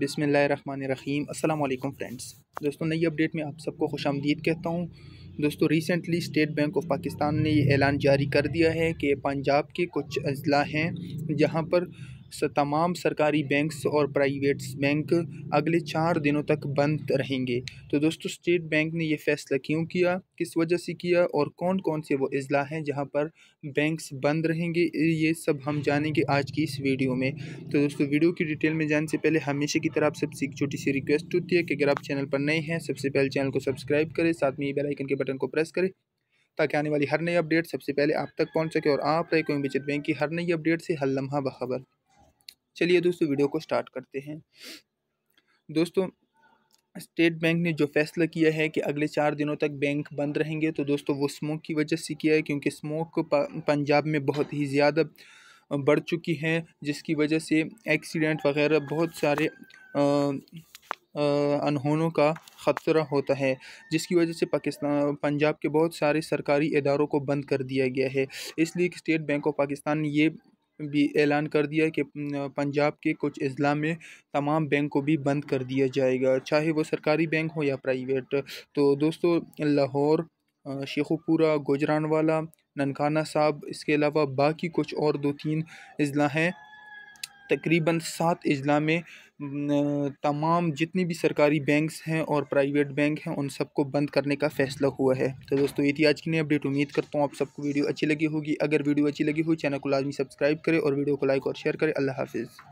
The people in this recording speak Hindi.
बिसमीम अल्लाम फ्रेंड्स दोस्तों नई अपडेट में आप सबको खुश आमदीद कहता हूँ दोस्तों recently state bank of Pakistan ने ये ऐलान जारी कर दिया है कि पंजाब के कुछ अजला हैं जहाँ पर तमाम सरकारी बैंक्स और प्राइवेट्स बैंक अगले चार दिनों तक बंद रहेंगे तो दोस्तों स्टेट बैंक ने यह फैसला क्यों किया किस वजह से किया और कौन कौन से वो अजला हैं जहां पर बैंक्स बंद रहेंगे ये सब हम जानेंगे आज की इस वीडियो में तो दोस्तों वीडियो की डिटेल में जाने से पहले हमेशा की तरह आप सबसे एक छोटी सी रिक्वेस्ट होती है कि अगर आप चैनल पर नए हैं सबसे पहले चैनल को सब्सक्राइब करें साथ में ये बेलाइकन के बटन को प्रेस करें ताकि आने वाली हर नई अपडेट सबसे पहले आप तक पहुंच सके और आप रहे कोई बचत बैंक की हर नई अपडेट से हर लम्हा बखबर चलिए दोस्तों वीडियो को स्टार्ट करते हैं दोस्तों स्टेट बैंक ने जो फैसला किया है कि अगले चार दिनों तक बैंक बंद रहेंगे तो दोस्तों वो स्मोक की वजह से किया है क्योंकि स्मोक पंजाब में बहुत ही ज़्यादा बढ़ चुकी है जिसकी वजह से एक्सीडेंट वगैरह बहुत सारे अनहोनों का ख़तरा होता है जिसकी वजह से पाकिस्तान पंजाब के बहुत सारे सरकारी इदारों को बंद कर दिया गया है इसलिए स्टेट बैंक ऑफ पाकिस्तान ने ये भी ऐलान कर दिया कि पंजाब के कुछ अजला में तमाम बैंक को भी बंद कर दिया जाएगा चाहे वो सरकारी बैंक हो या प्राइवेट तो दोस्तों लाहौर शेखुपुरा गुजरानवाला ननकाना साहब इसके अलावा बाकी कुछ और दो तीन अजला हैं तकरीबन सात अजला में तमाम जितनी भी सरकारी बैंक्स हैं और प्राइवेट बैंक हैं उन सबको बंद करने का फैसला हुआ है तो दोस्तों ये थी आज की नई अपडेट उम्मीद करता हूँ आप सबको वीडियो अच्छी लगी होगी अगर वीडियो अच्छी लगी हो चैनल को लाजमी सब्सक्राइब करें और वीडियो को लाइक और शेयर करें अल्लाह हाफिज़